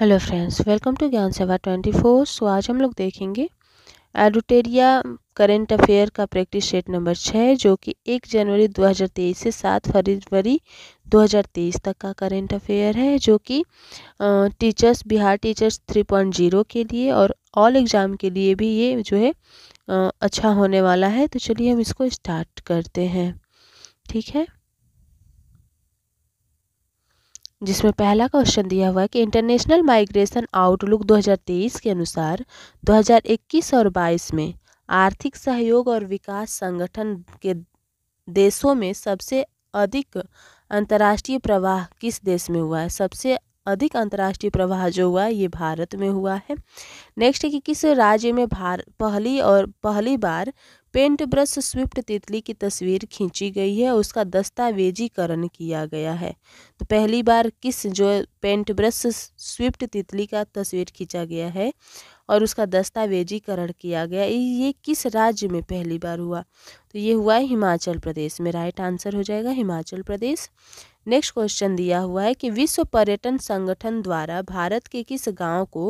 hello friends welcome to ज्ञान सेवा twenty four so आज हम लोग देखेंगे एडुटेरिया करेंट अफेयर का प्रैक्टिस सेट नंबर छः जो कि एक जनवरी 2023 से सात फरवरी 2023 तक का करेंट अफेयर है जो कि टीचर्स बिहार टीचर्स 3.0 के लिए और ऑल एग्ज़ाम के लिए भी ये जो है अच्छा होने वाला है तो चलिए हम इसको स्टार्ट करते हैं ठीक है जिसमें पहला क्वेश्चन दिया हुआ है कि इंटरनेशनल माइग्रेशन आउटलुक 2023 के अनुसार 2021 और 22 में आर्थिक सहयोग और विकास संगठन के देशों में सबसे अधिक अंतर्राष्ट्रीय प्रवाह किस देश में हुआ है सबसे अधिक अंतर्राष्ट्रीय प्रवाह जो हुआ है ये भारत में हुआ है नेक्स्ट है कि किस राज्य में भार पहली और पहली बार पेंट ब्रश स्विफ्ट तितली की तस्वीर खींची गई है उसका दस्तावेजीकरण किया गया है तो पहली बार किस जो पेंट ब्रश स्विफ्ट तितली का तस्वीर खींचा गया है और उसका दस्तावेजीकरण किया गया ये किस राज्य में पहली बार हुआ तो ये हुआ है हिमाचल प्रदेश में राइट आंसर हो जाएगा हिमाचल प्रदेश नेक्स्ट क्वेश्चन दिया हुआ है कि विश्व पर्यटन संगठन द्वारा भारत के किस गांव को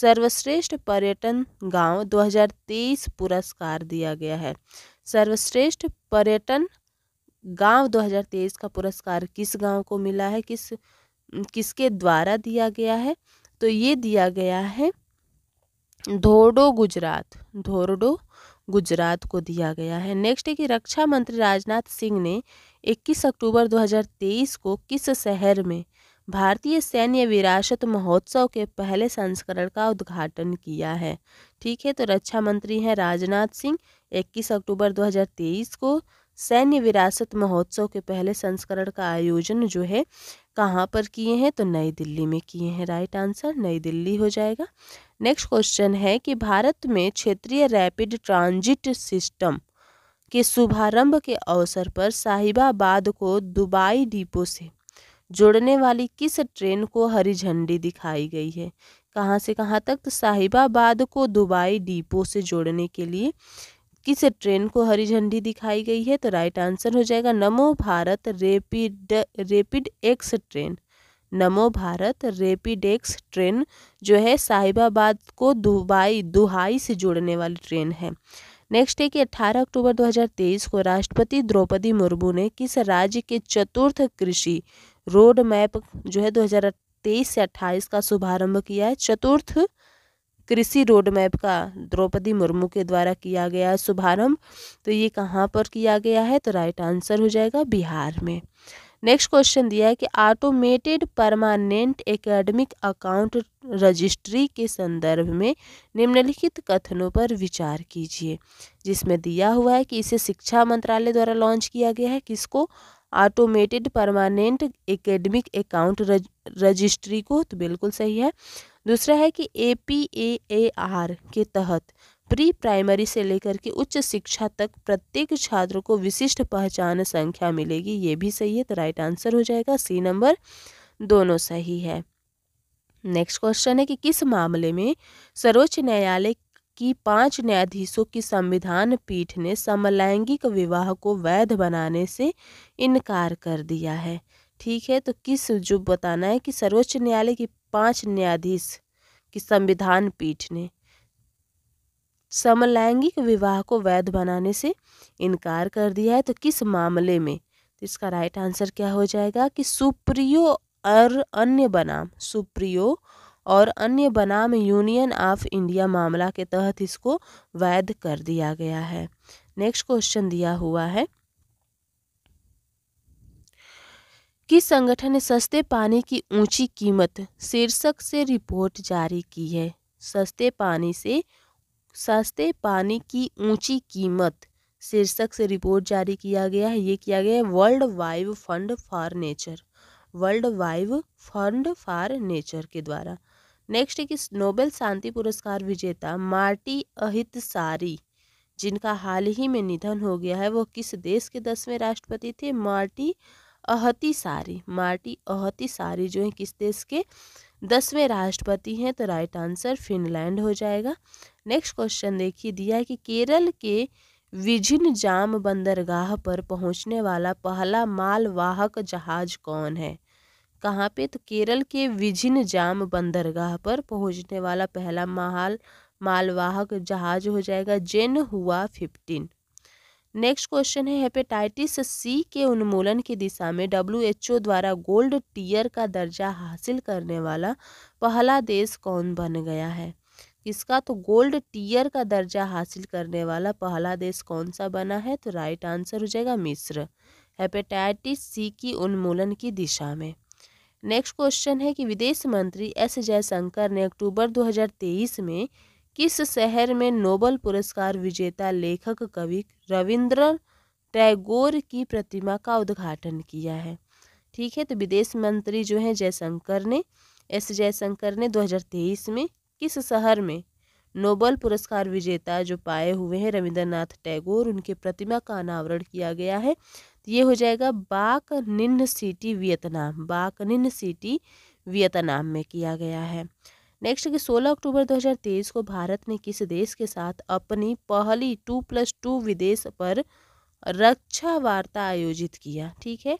सर्वश्रेष्ठ पर्यटन गांव 2023 पुरस्कार दिया गया है सर्वश्रेष्ठ पर्यटन गांव 2023 का पुरस्कार किस गांव को मिला है किस किसके द्वारा दिया गया है तो ये दिया गया है धोरडो गुजरात धोरडो गुजरात को दिया गया है नेक्स्ट है कि रक्षा मंत्री राजनाथ सिंह ने 21 अक्टूबर 2023 को किस शहर में भारतीय सैन्य विरासत महोत्सव के पहले संस्करण का उद्घाटन किया है ठीक है तो रक्षा मंत्री हैं राजनाथ सिंह 21 अक्टूबर 2023 को सैन्य विरासत महोत्सव के पहले संस्करण का आयोजन जो है कहाँ पर किए हैं तो नई दिल्ली में किए हैं राइट आंसर नई दिल्ली हो जाएगा नेक्स्ट क्वेश्चन है कि भारत में क्षेत्रीय रैपिड ट्रांजिट सिस्टम के शुभारंभ के अवसर पर साहिबाबाद को दुबई डिपो से जोड़ने वाली किस ट्रेन को हरी झंडी दिखाई गई है कहाँ से कहाँ तक तो साहिबाबाद को दुबई डिपो से जोड़ने के लिए किस ट्रेन को हरी झंडी दिखाई गई है तो राइट आंसर हो जाएगा Namo Bharat rapid rapid X train Namo Bharat rapid X train जो है साहिबाबाद को दुबई दुहाई से जोड़ने वाली ट्रेन है नेक्स्ट है कि 18 अक्टूबर 2023 को राष्ट्रपति द्रौपदी मुर्मू ने किस राज्य के चतुर्थ कृषि रोड मैप जो है 2023 से 28 का शुभारंभ किया है चतुर्थ कृषि रोडमैप का द्रौपदी मुर्मू के द्वारा किया गया शुभारंभ तो ये कहाँ पर किया गया है तो राइट आंसर हो जाएगा बिहार में नेक्स्ट क्वेश्चन दिया है कि automated permanent academic account registry के संदर्भ में निम्नलिखित कथनों पर विचार कीजिए जिसमें दिया हुआ है कि इसे शिक्षा मंत्रालय द्वारा लॉन्च किया गया है किसको automated permanent academic account registry को तो बिल्कुल सही है दूसरा है कि A P A A R के तहत प्री प्राइमरी से लेकर के उच्च शिक्षा तक प्रत्येक छात्र को विशिष्ट पहचान संख्या मिलेगी ये भी सही है तो राइट आंसर हो जाएगा सी नंबर दोनों सही है नेक्स्ट क्वेश्चन है कि किस मामले में सर्वोच्च न्यायालय की पांच न्यायाधीशों की संविधान पीठ ने समलैंगिक विवाह को वैध बनाने से इनकार कर दिया है ठीक है तो किस जो बताना है कि सर्वोच्च न्यायालय की पांच न्यायाधीश की संविधान पीठ ने समलैंगिक विवाह को वैध बनाने से इनकार कर दिया है तो किस मामले में तो इसका राइट आंसर क्या हो जाएगा कि सुप्रियो और अन्य बनाम सुप्रियो और अन्य बनाम यूनियन ऑफ इंडिया मामला के तहत इसको वैध कर दिया गया है नेक्स्ट क्वेश्चन दिया हुआ है किस संगठन ने सस्ते पानी की ऊंची कीमत शीर्षक से रिपोर्ट जारी की है सस्ते पानी से सस्ते पानी की ऊंची कीमत शीर्षक से रिपोर्ट जारी किया गया है ये किया गया है world wide fund for nature world wide fund for nature के द्वारा नेक्स्ट एक नोबेल शांति पुरस्कार विजेता मार्टी अहित सारी जिनका हाल ही में निधन हो गया है वो किस देश के दसवें राष्ट्रपति थे मार्टी अहति सारी मार्टी अहति सारी जो है किस देश के दसवें राष्ट्रपति हैं तो राइट आंसर फिनलैंड हो जाएगा नेक्स्ट क्वेश्चन देखिए दिया है कि केरल के विजिन जाम बंदरगाह पर पहुंचने वाला पहला मालवाहक जहाज कौन है कहाँ पे तो केरल के विजिन जाम बंदरगाह पर पहुंचने वाला पहला माल मालवाहक जहाज हो जाएगा जेन हुआ फिफ्टीन नेक्स्ट क्वेश्चन है हेपेटाइटिस सी के उन्मूलन की दिशा में डब्ल्यूएचओ द्वारा गोल्ड टीयर का दर्जा हासिल करने वाला पहला देश कौन बन गया है किसका तो गोल्ड टीयर का दर्जा हासिल करने वाला पहला देश कौन सा बना है तो राइट आंसर हो जाएगा मिस्र हेपेटाइटिस सी की उन्मूलन की दिशा में नेक्स्ट क्वेश्चन है कि विदेश मंत्री एस जयशंकर ने अक्टूबर तेईस में किस शहर में नोबल पुरस्कार विजेता लेखक कवि रविंद्र टैगोर की प्रतिमा का उद्घाटन किया है ठीक है तो विदेश मंत्री जो हैं जयशंकर ने एस जयशंकर ने 2023 में किस शहर में नोबल पुरस्कार विजेता जो पाए हुए हैं रविंद्रनाथ टैगोर उनके प्रतिमा का अनावरण किया गया है तो ये हो जाएगा बाक निन्न सिटी वियतनाम बाक निन्न सिटी वियतनाम में किया गया है नेक्स्ट कि 16 अक्टूबर 2023 को भारत ने किस देश के साथ अपनी पहली टू प्लस टू विदेश पर रक्षा वार्ता आयोजित किया ठीक है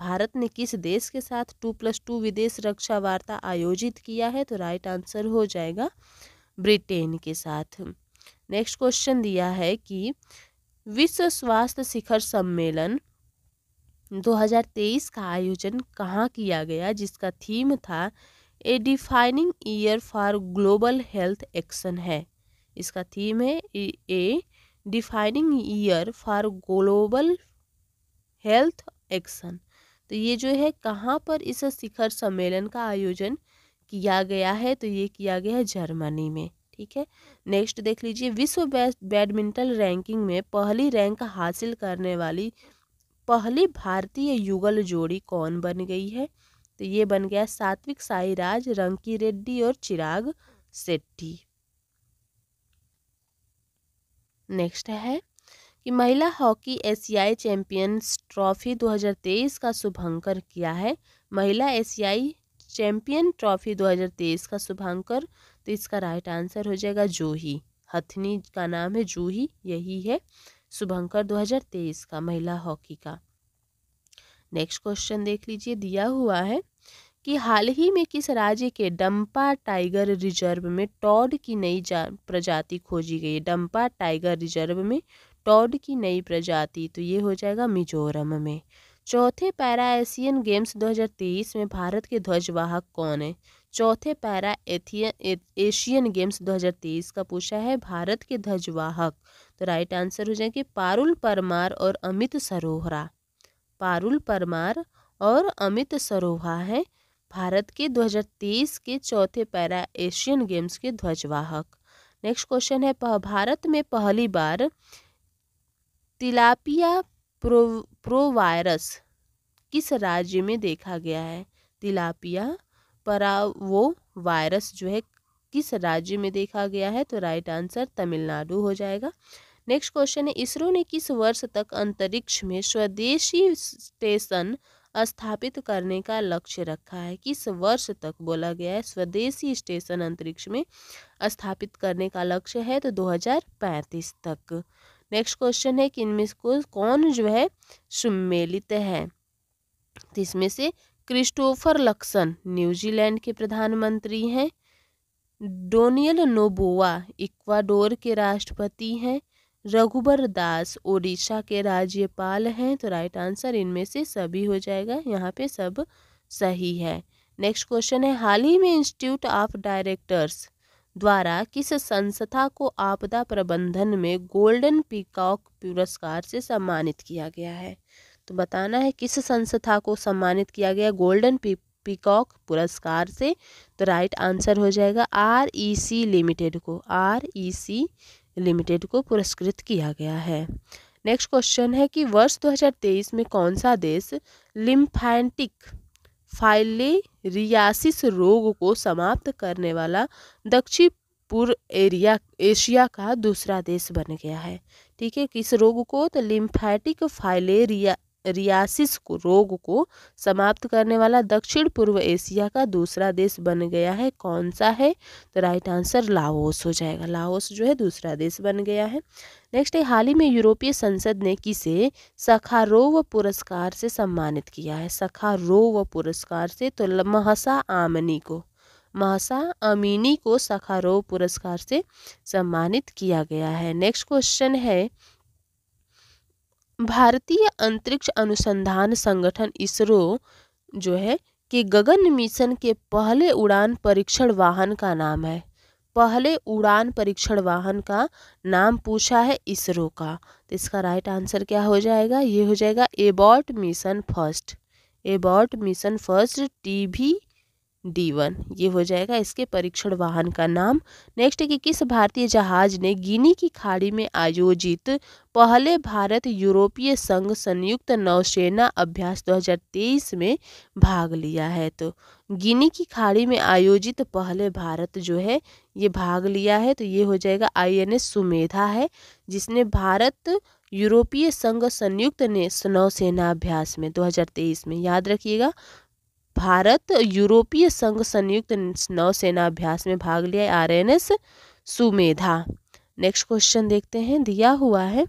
भारत ने किस देश के साथ टू प्लस टू विदेश रक्षा वार्ता आयोजित किया है तो राइट आंसर हो जाएगा ब्रिटेन के साथ नेक्स्ट क्वेश्चन दिया है कि विश्व स्वास्थ्य शिखर सम्मेलन 2023 का आयोजन कहाँ किया गया जिसका थीम था a defining year for global health action है इसका थीम है a defining year for global health action तो ये जो है कहाँ पर इस शिखर सम्मेलन का आयोजन किया गया है तो ये किया गया है जर्मनी में ठीक है नेक्स्ट देख लीजिए विश्व बैडमिंटन रैंकिंग में पहली रैंक हासिल करने वाली पहली भारतीय युगल जोड़ी कौन बन गई है तो ये बन गया सात्विक साईराज रंकी रेड्डी और चिराग सेट्टी नेक्स्ट है कि महिला हॉकी एशियाई चैंपियंस ट्रॉफी 2023 का शुभंकर किया है महिला एशियाई चैंपियन ट्रॉफी 2023 का शुभंकर तो इसका राइट आंसर हो जाएगा जूही हथनी का नाम है जूही यही है शुभंकर 2023 का महिला हॉकी का नेक्स्ट क्वेश्चन देख लीजिए दिया हुआ है कि हाल ही में किस राज्य के डम्पा टाइगर रिजर्व में टॉड की नई प्रजाति खोजी गई डम्पा टाइगर रिजर्व में टॉड की नई प्रजाति तो ये हो जाएगा मिजोरम में चौथे पैरा एशियन गेम्स 2023 में भारत के ध्वजवाहक कौन है चौथे पैरा एथियन एशियन गेम्स 2023 का पूछा है भारत के ध्वजवाहक तो राइट आंसर हो जाएंगे पारुल परमार और अमित सरोहरा पारुल परमार और अमित सरोहा हैं भारत के 2023 के चौथे पैरा एशियन गेम्स के ध्वजवाहक नेक्स्ट क्वेश्चन है भारत में पहली बार तिलापिया प्रो प्रोवायरस किस राज्य में देखा गया है तिलापिया परा वो वायरस जो है किस राज्य में देखा गया है तो राइट आंसर तमिलनाडु हो जाएगा नेक्स्ट क्वेश्चन है इसरो ने किस वर्ष तक अंतरिक्ष में स्वदेशी स्टेशन स्थापित करने का लक्ष्य रखा है किस वर्ष तक बोला गया है स्वदेशी स्टेशन अंतरिक्ष में स्थापित करने का लक्ष्य है तो 2035 तक नेक्स्ट क्वेश्चन है कि इनमें को कौन जो है सम्मिलित है इसमें से क्रिस्टोफर लक्सन न्यूजीलैंड के प्रधानमंत्री हैं डोनियल नोबोवा इक्वाडोर के राष्ट्रपति हैं रघुबर दास ओडिशा के राज्यपाल हैं तो राइट आंसर इनमें से सभी हो जाएगा यहाँ पे सब सही है नेक्स्ट क्वेश्चन है हाल ही में इंस्टीट्यूट ऑफ डायरेक्टर्स द्वारा किस संस्था को आपदा प्रबंधन में गोल्डन पीकॉक पुरस्कार से सम्मानित किया गया है तो बताना है किस संस्था को सम्मानित किया गया गोल्डन पी पीकॉक पुरस्कार से तो राइट आंसर हो जाएगा आर ई सी लिमिटेड को आर ई सी लिमिटेड को पुरस्कृत किया गया है नेक्स्ट क्वेश्चन है कि वर्ष 2023 में कौन सा देश लिम्फैटिक फाइलेरियासिस रोग को समाप्त करने वाला दक्षिण पूर्व एरिया एशिया का दूसरा देश बन गया है ठीक है किस रोग को तो लिम्फैटिक फाइलेरिया रियासिस को रोग को समाप्त करने वाला दक्षिण पूर्व एशिया का दूसरा देश बन गया है कौन सा है तो राइट आंसर लाओस हो जाएगा लाओस जो है दूसरा देश बन गया है नेक्स्ट है हाल ही में यूरोपीय संसद ने किसे सखारोव पुरस्कार से सम्मानित किया है रोव पुरस्कार से तो महसा आमनी को महसा अमीनी को रोव पुरस्कार से सम्मानित किया गया है नेक्स्ट क्वेश्चन है भारतीय अंतरिक्ष अनुसंधान संगठन इसरो जो है कि गगन मिशन के पहले उड़ान परीक्षण वाहन का नाम है पहले उड़ान परीक्षण वाहन का नाम पूछा है इसरो का तो इसका राइट आंसर क्या हो जाएगा ये हो जाएगा Abbott mission first Abbott mission first T B D one ये हो जाएगा इसके परीक्षण वाहन का नाम नेक्स्ट है कि किस भारतीय जहाज ने गिनी की खाड़ी में आयोजित पहले भारत यूरोपीय संघ संयुक्त नौसेना अभ्यास 2023 में भाग लिया है तो गिनी की खाड़ी में आयोजित पहले भारत जो है ये भाग लिया है तो ये हो जाएगा आईएनएस सुमेधा है जिसने भारत यूरोपीय संघ संयुक्त ने नौसेना अभ्यास में 2023 में याद रखिएगा भारत यूरोपीय संघ संयुक्त नौसेना अभ्यास में भाग लिया R N S Sumedha next question देखते हैं दिया हुआ है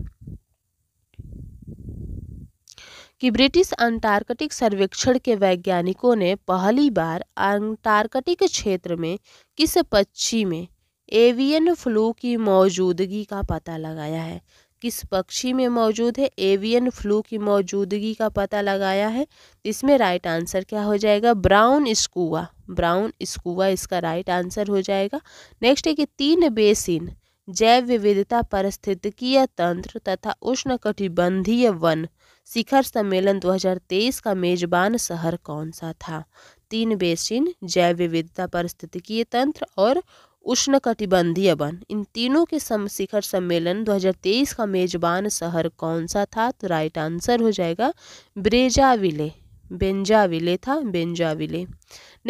कि ब्रिटिश अंटार्कटिक सर्वेक्षण के वैज्ञानिकों ने पहली बार अंटार्कटिक क्षेत्र में किस पक्षी में एवियन फ्लू की मौजूदगी का पता लगाया है किस पक्षी में मौजूद है एवियन फ्लू की मौजूदगी का पता लगाया है इसमें राइट आंसर क्या हो जाएगा ब्राउन स्कूवा ब्राउन स्कूवा इसका राइट आंसर हो जाएगा नेक्स्ट है कि तीन बेसिन जैव विविधता परिस्थितिकीय तंत्र तथा उष्णकटिबंधीय वन शिखर सम्मेलन 2023 का मेजबान शहर कौन सा था तीन बेसिन जैव विविधता परिस्थितिकीय तंत्र और उष्णकटिबंधीय वन इन तीनों के सम शिखर सम्मेलन 2023 का मेजबान शहर कौन सा था तो राइट आंसर हो जाएगा ब्रेजाविले बेंजाविले था बेंजाविले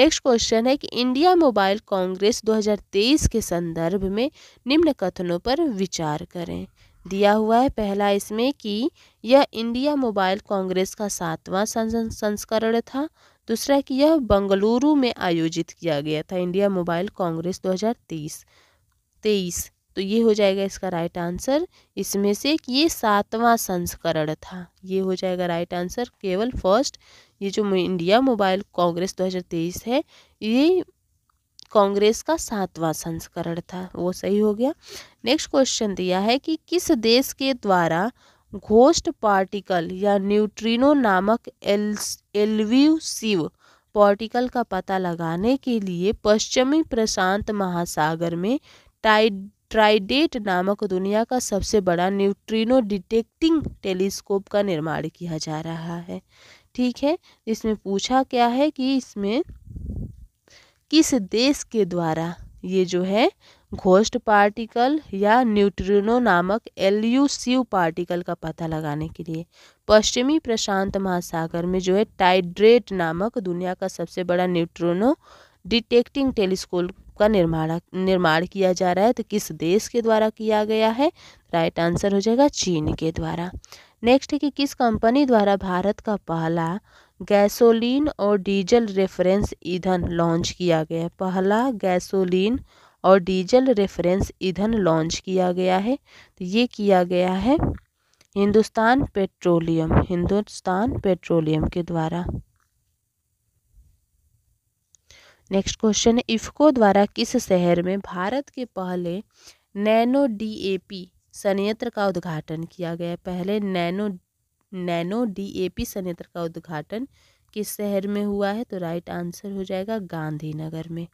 नेक्स्ट क्वेश्चन है कि इंडिया मोबाइल कांग्रेस 2023 के संदर्भ में निम्न कथनों पर विचार करें दिया हुआ है पहला इसमें कि यह इंडिया मोबाइल कांग्रेस का सातवां संस्करण था दूसरा कि यह बंगलुरु में आयोजित किया गया था इंडिया मोबाइल कांग्रेस 2023 तेईस तो ये हो जाएगा इसका राइट आंसर इसमें से कि ये सातवां संस्करण था ये हो जाएगा राइट आंसर केवल फर्स्ट ये जो इंडिया मोबाइल कांग्रेस 2023 है ये कांग्रेस का सातवां संस्करण था वो सही हो गया नेक्स्ट क्वेश्चन दिया है कि किस देश के द्वारा घोष्ट पार्टिकल या न्यूट्रिनो नामक एल एलव्यूसिव पार्टिकल का पता लगाने के लिए पश्चिमी प्रशांत महासागर में टाइड ट्राइडेट नामक दुनिया का सबसे बड़ा न्यूट्रिनो डिटेक्टिंग टेलीस्कोप का निर्माण किया जा रहा है ठीक है इसमें पूछा क्या है कि इसमें किस देश के द्वारा ये जो है घोष्ट पार्टिकल या न्यूट्रिनो नामक एल्यूसिव पार्टिकल का पता लगाने के लिए पश्चिमी प्रशांत महासागर में जो है टाइड्रेट नामक दुनिया का सबसे बड़ा न्यूट्रोनो डिटेक्टिंग टेलीस्कोप का निर्माण निर्माण किया जा रहा है तो किस देश के द्वारा किया गया है राइट आंसर हो जाएगा चीन के द्वारा नेक्स्ट है कि किस कंपनी द्वारा भारत का पहला गैसोलीन और डीजल रेफरेंस ईंधन लॉन्च किया गया पहला गैसोलीन और डीजल रेफरेंस ईंधन लॉन्च किया गया है तो ये किया गया है हिंदुस्तान पेट्रोलियम हिंदुस्तान पेट्रोलियम के द्वारा नेक्स्ट क्वेश्चन इफको द्वारा किस शहर में भारत के पहले नैनो डीएपी संयंत्र का उद्घाटन किया गया पहले नैनो नैनो डीएपी संयंत्र का उद्घाटन किस शहर में हुआ है तो राइट आंसर हो जाएगा गांधीनगर में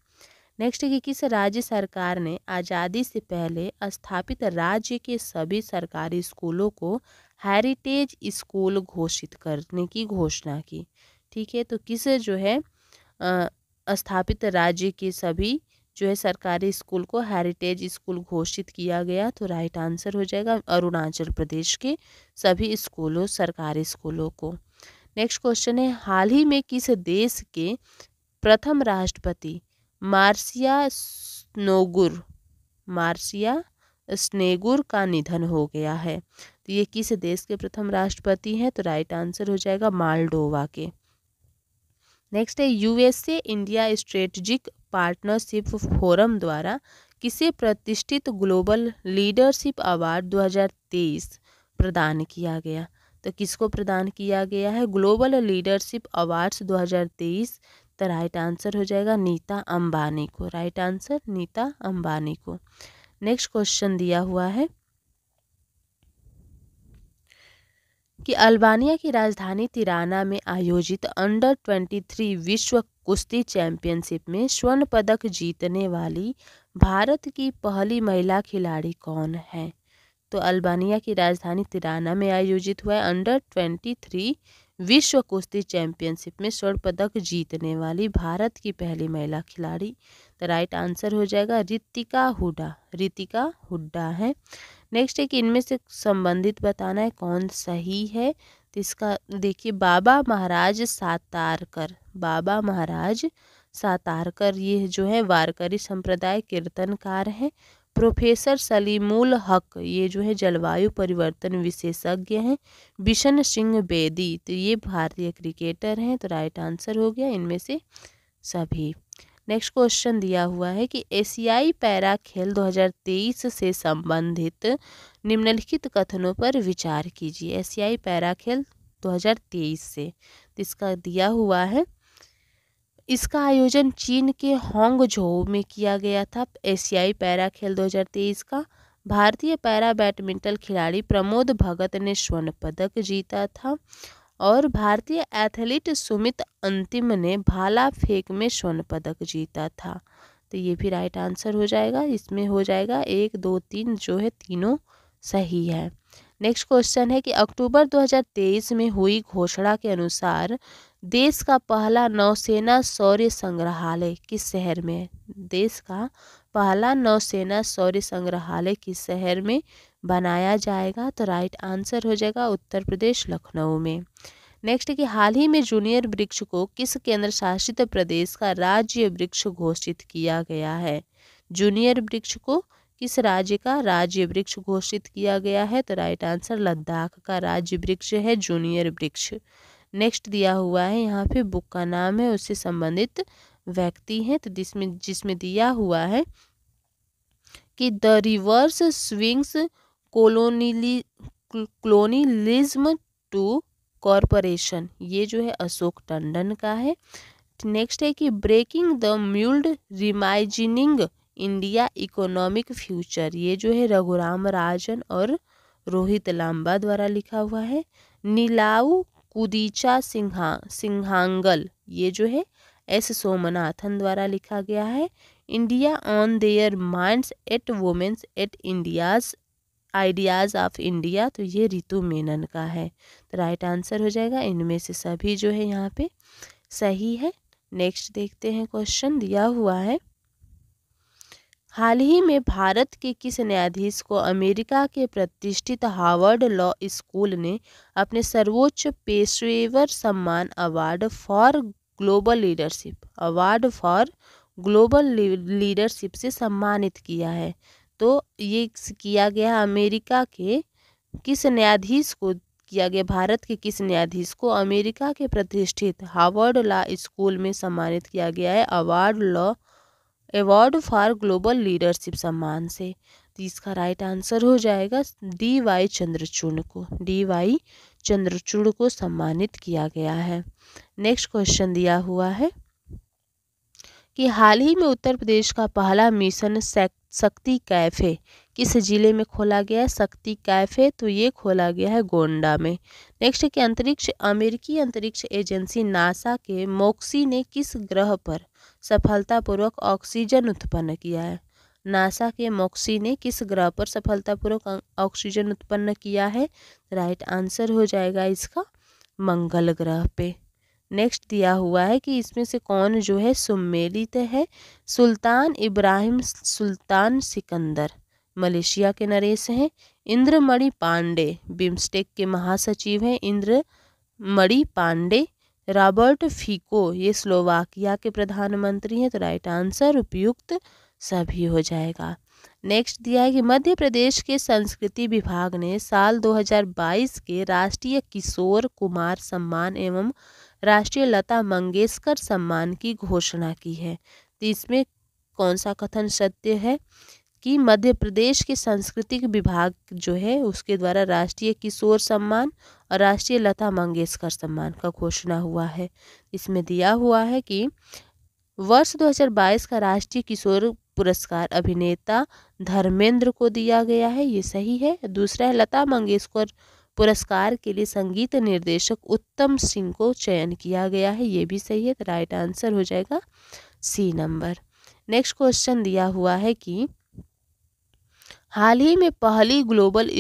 नेक्स्ट कि किस राज्य सरकार ने आज़ादी से पहले स्थापित राज्य के सभी सरकारी स्कूलों को हेरिटेज स्कूल घोषित करने की घोषणा की ठीक है तो किस जो है स्थापित राज्य के सभी जो है सरकारी स्कूल को हेरिटेज स्कूल घोषित किया गया तो राइट आंसर हो जाएगा अरुणाचल प्रदेश के सभी स्कूलों सरकारी स्कूलों को नेक्स्ट क्वेश्चन है हाल ही में किस देश के प्रथम राष्ट्रपति मार्सिया स्नोगुर मार्सिया स्नेगुर का निधन हो गया है तो ये किस देश के प्रथम राष्ट्रपति हैं तो राइट आंसर हो जाएगा मालडोवा के नेक्स्ट है USA India strategic partnership forum द्वारा किसे प्रतिष्ठित ग्लोबल लीडरशिप अवार्ड 2023 प्रदान किया गया तो किसको प्रदान किया गया है ग्लोबल लीडरशिप अवार्ड्स 2023 इसका राइट आंसर हो जाएगा नीता अंबानी को राइट आंसर नीता अंबानी को नेक्स्ट क्वेश्चन दिया हुआ है कि अल्बानिया की राजधानी तिराना में आयोजित अंडर ट्वेंटी थ्री विश्व कुश्ती चैंपियनशिप में स्वर्ण पदक जीतने वाली भारत की पहली महिला खिलाड़ी कौन है तो अल्बानिया की राजधानी तिराना में आयोजित हुआ अंडर ट्वेंटी थ्री विश्व कुश्ती चैंपियनशिप में स्वर्ण पदक जीतने वाली भारत की पहली महिला खिलाड़ी तो राइट आंसर हो जाएगा रितिका हुडा रितिका हुडा है नेक्स्ट एक इनमें से संबंधित बताना है कौन सही है तो इसका देखिए बाबा महाराज सातारकर बाबा महाराज सातारकर ये जो है वारकरी संप्रदाय कीर्तनकार हैं प्रोफेसर सलीमुल हक ये जो है जलवायु परिवर्तन विशेषज्ञ हैं बिशन सिंह बेदी तो ये भारतीय क्रिकेटर हैं तो राइट आंसर हो गया इनमें से सभी नेक्स्ट क्वेश्चन दिया हुआ है कि एशियाई पैरा खेल 2023 से संबंधित निम्नलिखित कथनों पर विचार कीजिए एशियाई पैरा खेल 2023 से तो इसका दिया हुआ है इसका आयोजन चीन के होंगझोउ में किया गया था एशियाई पैरा खेल 2023 का भारतीय पैरा बैडमिंटन खिलाड़ी प्रमोद भगत ने स्वर्ण पदक जीता था और भारतीय एथलीट सुमित अंतिम ने भाला फेंक में स्वर्ण पदक जीता था तो ये भी राइट आंसर हो जाएगा इसमें हो जाएगा एक दो तीन जो है तीनों सही है नेक्स्ट क्वेश्चन है कि अक्टूबर 2023 में हुई घोषणा के अनुसार देश का पहला नौसेना शौर्य संग्रहालय किस शहर में देश का पहला नौसेना शौर्य संग्रहालय किस शहर में बनाया जाएगा तो राइट आंसर हो जाएगा उत्तर प्रदेश लखनऊ में नेक्स्ट कि हाल ही में जूनियर वृक्ष को किस केंद्र शासित प्रदेश का राज्य वृक्ष घोषित किया गया है जूनियर वृक्ष को किस राज्य का राज्य वृक्ष घोषित किया गया है तो राइट आंसर लद्दाख का राज्य वृक्ष है जूनियर वृक्ष नेक्स्ट दिया हुआ है यहाँ पे बुक का नाम है उससे संबंधित व्यक्ति हैं तो जिसमें जिसमें दिया हुआ है कि the reverse swings colonially colonialism to corporation ये जो है अशोक टंडन का है नेक्स्ट है कि breaking the mould reimagining India economic future ये जो है रघुराम राजन और रोहित लांबा द्वारा लिखा हुआ है नीलाऊ कुदीचा सिंहा सिंहांगल ये जो है एस सोमनाथन द्वारा लिखा गया है India on their minds at women's at India's ideas of India तो ये रितु मेनन का है तो राइट आंसर हो जाएगा इनमें से सभी जो है यहाँ पे सही है नेक्स्ट देखते हैं क्वेश्चन दिया हुआ है हाल ही में भारत के किस न्यायाधीश को अमेरिका के प्रतिष्ठित हार्वर्ड लॉ स्कूल ने अपने सर्वोच्च पेशेवर सम्मान award for global leadership award for global leadership से सम्मानित किया है तो ये किया गया अमेरिका के किस न्यायाधीश को किया गया भारत के किस न्यायाधीश को अमेरिका के प्रतिष्ठित हार्वर्ड लॉ स्कूल में सम्मानित किया गया है award law award for global leadership सम्मान से तो इसका राइट आंसर हो जाएगा डी वाई चंद्रचूड़ को डी वाई चंद्रचूड़ को सम्मानित किया गया है नेक्स्ट क्वेश्चन दिया हुआ है कि हाल ही में उत्तर प्रदेश का पहला मिशन शक्ति कैफे किस जिले में खोला गया है शक्ति कैफे तो ये खोला गया है गोंडा में नेक्स्ट के अंतरिक्ष अमेरिकी अंतरिक्ष एजेंसी नासा के मोक्सी ने किस ग्रह पर सफलतापूर्वक ऑक्सीजन उत्पन्न किया है नासा के मॉक्सी ने किस ग्रह पर सफलतापूर्वक अं-, ऑक्सीजन उत्पन्न किया है राइट आंसर हो जाएगा इसका मंगल ग्रह पे नेक्स्ट दिया हुआ है कि इसमें से कौन जो है सुमेलित है Sultan Ibrahim Sultan Sikandar Malaysia के नरेश हैं इंद्रमणि पांडे बिम्स्टेक के महासचिव हैं इंद्रमणि पांडे रॉबर्ट फीको ये स्लोवाकिया के प्रधानमंत्री हैं तो राइट आंसर उपयुक्त सभी हो जाएगा नेक्स्ट दिया है कि मध्य प्रदेश के संस्कृति विभाग ने साल 2022 के राष्ट्रीय किशोर कुमार सम्मान एवं राष्ट्रीय लता मंगेशकर सम्मान की घोषणा की है तो इसमें कौन सा कथन सत्य है कि मध्य प्रदेश के सांस्कृतिक विभाग जो है उसके द्वारा राष्ट्रीय किशोर सम्मान और राष्ट्रीय लता मंगेशकर सम्मान का घोषणा हुआ है इसमें दिया हुआ है कि वर्ष 2022 का राष्ट्रीय किशोर पुरस्कार अभिनेता धर्मेंद्र को दिया गया है ये सही है दूसरा है लता मंगेशकर पुरस्कार के लिए संगीत निर्देशक उत्तम सिंह को चयन किया गया है ये भी सही है तो राइट आंसर हो जाएगा सी नंबर नेक्स्ट क्वेश्चन दिया हुआ है कि हाल ही में पहली ग्लोबल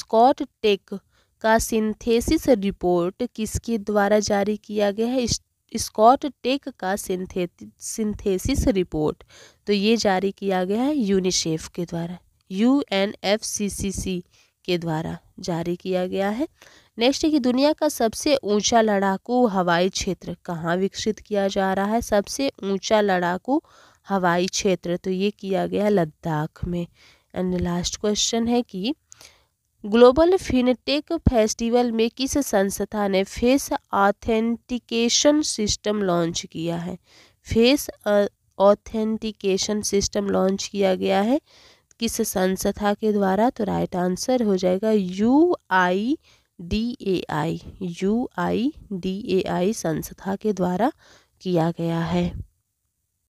स्कॉट टेक का सिंथेसिस रिपोर्ट किसके द्वारा जारी किया गया है स्कॉट टेक का सिंथेसिस रिपोर्ट तो ये जारी किया गया है यूनिसेफ के द्वारा U N F C C C के द्वारा जारी किया गया है नेक्स्ट कि दुनिया का सबसे ऊंचा लड़ाकू हवाई क्षेत्र कहाँ विकसित किया जा रहा है सबसे ऊंचा लड़ाकू हवाई क्षेत्र तो ये किया गया लद्दाख में एंड लास्ट क्वेश्चन है कि ग्लोबल फिनटेक फेस्टिवल में किस संस्था ने फेस ऑथेंटिकेशन सिस्टम लॉन्च किया है फेस ऑथेंटिकेशन सिस्टम लॉन्च किया गया है किस संस्था के द्वारा तो राइट आंसर हो जाएगा U I D A I U I D A I संस्था के द्वारा किया गया है